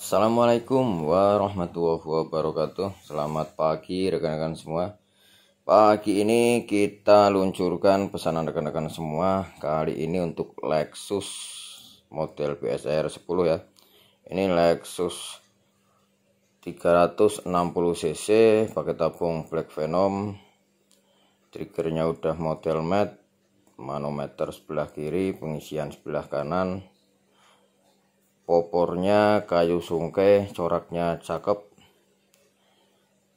Assalamualaikum warahmatullahi wabarakatuh Selamat pagi rekan-rekan semua Pagi ini kita luncurkan pesanan rekan-rekan semua Kali ini untuk Lexus model BSR 10 ya Ini Lexus 360cc pakai tabung Black Venom Triggernya udah model mat Manometer sebelah kiri, pengisian sebelah kanan popornya kayu sungke coraknya cakep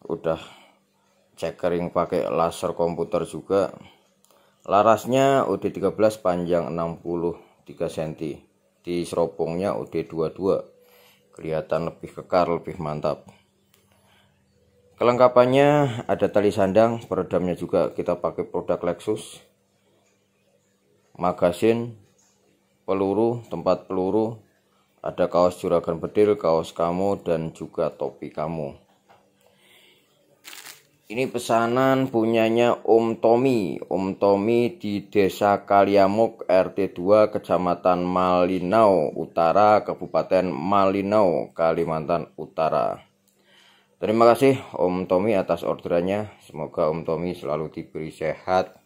udah checkering pakai laser komputer juga larasnya UD13 panjang 63 cm di seropongnya UD22 kelihatan lebih kekar lebih mantap kelengkapannya ada tali sandang peredamnya juga kita pakai produk Lexus magasin peluru tempat peluru ada kaos juragan bedil, kaos kamu, dan juga topi kamu. Ini pesanan punyanya Om Tommy. Om Tommy di Desa Kaliamuk RT 2 Kecamatan Malinau Utara, Kabupaten Malinau, Kalimantan Utara. Terima kasih Om Tommy atas orderannya. Semoga Om Tommy selalu diberi sehat,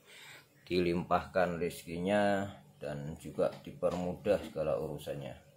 dilimpahkan rezekinya dan juga dipermudah segala urusannya.